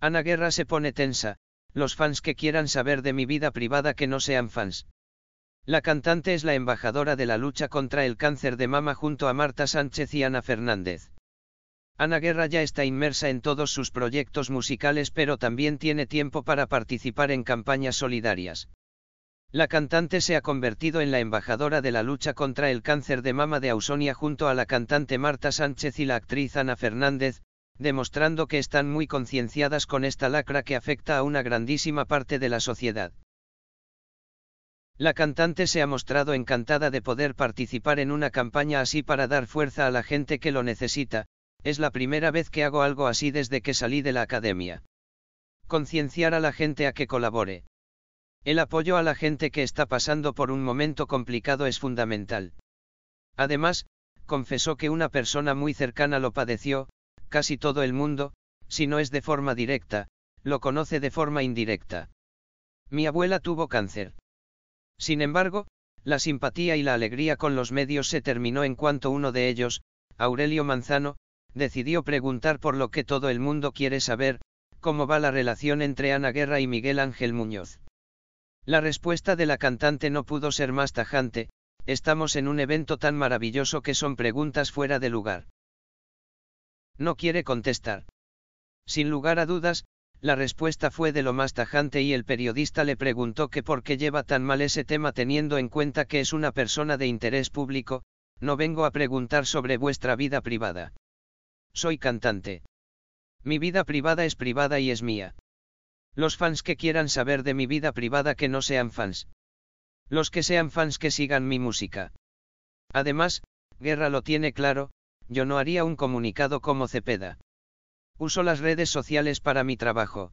Ana Guerra se pone tensa, los fans que quieran saber de mi vida privada que no sean fans. La cantante es la embajadora de la lucha contra el cáncer de mama junto a Marta Sánchez y Ana Fernández. Ana Guerra ya está inmersa en todos sus proyectos musicales pero también tiene tiempo para participar en campañas solidarias. La cantante se ha convertido en la embajadora de la lucha contra el cáncer de mama de Ausonia junto a la cantante Marta Sánchez y la actriz Ana Fernández, demostrando que están muy concienciadas con esta lacra que afecta a una grandísima parte de la sociedad. La cantante se ha mostrado encantada de poder participar en una campaña así para dar fuerza a la gente que lo necesita, es la primera vez que hago algo así desde que salí de la academia. Concienciar a la gente a que colabore. El apoyo a la gente que está pasando por un momento complicado es fundamental. Además, confesó que una persona muy cercana lo padeció, casi todo el mundo, si no es de forma directa, lo conoce de forma indirecta. Mi abuela tuvo cáncer. Sin embargo, la simpatía y la alegría con los medios se terminó en cuanto uno de ellos, Aurelio Manzano, decidió preguntar por lo que todo el mundo quiere saber, cómo va la relación entre Ana Guerra y Miguel Ángel Muñoz. La respuesta de la cantante no pudo ser más tajante, estamos en un evento tan maravilloso que son preguntas fuera de lugar. No quiere contestar. Sin lugar a dudas, la respuesta fue de lo más tajante y el periodista le preguntó que por qué lleva tan mal ese tema teniendo en cuenta que es una persona de interés público, no vengo a preguntar sobre vuestra vida privada. Soy cantante. Mi vida privada es privada y es mía. Los fans que quieran saber de mi vida privada que no sean fans. Los que sean fans que sigan mi música. Además, Guerra lo tiene claro, yo no haría un comunicado como Cepeda. Uso las redes sociales para mi trabajo,